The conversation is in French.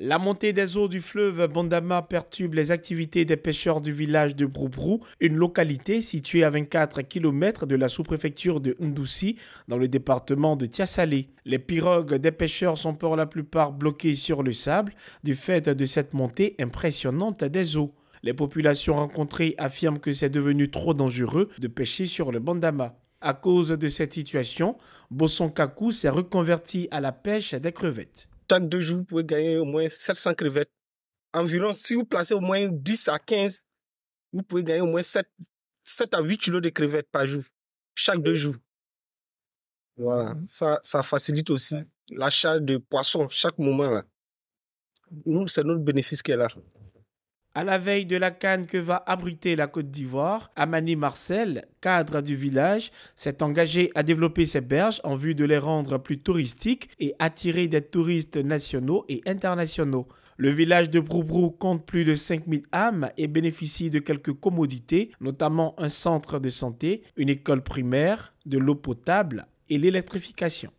La montée des eaux du fleuve Bandama perturbe les activités des pêcheurs du village de Broubrou, une localité située à 24 km de la sous-préfecture de Ndoussi, dans le département de Tiassalé. Les pirogues des pêcheurs sont pour la plupart bloquées sur le sable du fait de cette montée impressionnante des eaux. Les populations rencontrées affirment que c'est devenu trop dangereux de pêcher sur le Bandama. À cause de cette situation, Bosson Kaku s'est reconverti à la pêche des crevettes chaque deux jours, vous pouvez gagner au moins 700 crevettes. Environ, si vous placez au moins 10 à 15, vous pouvez gagner au moins 7, à 8 kilos de crevettes par jour, chaque deux jours. Voilà, ça, ça facilite aussi l'achat de poissons chaque moment. Là. Nous, c'est notre bénéfice qui est là. À la veille de la canne que va abriter la Côte d'Ivoire, Amani Marcel, cadre du village, s'est engagé à développer ses berges en vue de les rendre plus touristiques et attirer des touristes nationaux et internationaux. Le village de Broubrou compte plus de 5000 âmes et bénéficie de quelques commodités, notamment un centre de santé, une école primaire, de l'eau potable et l'électrification.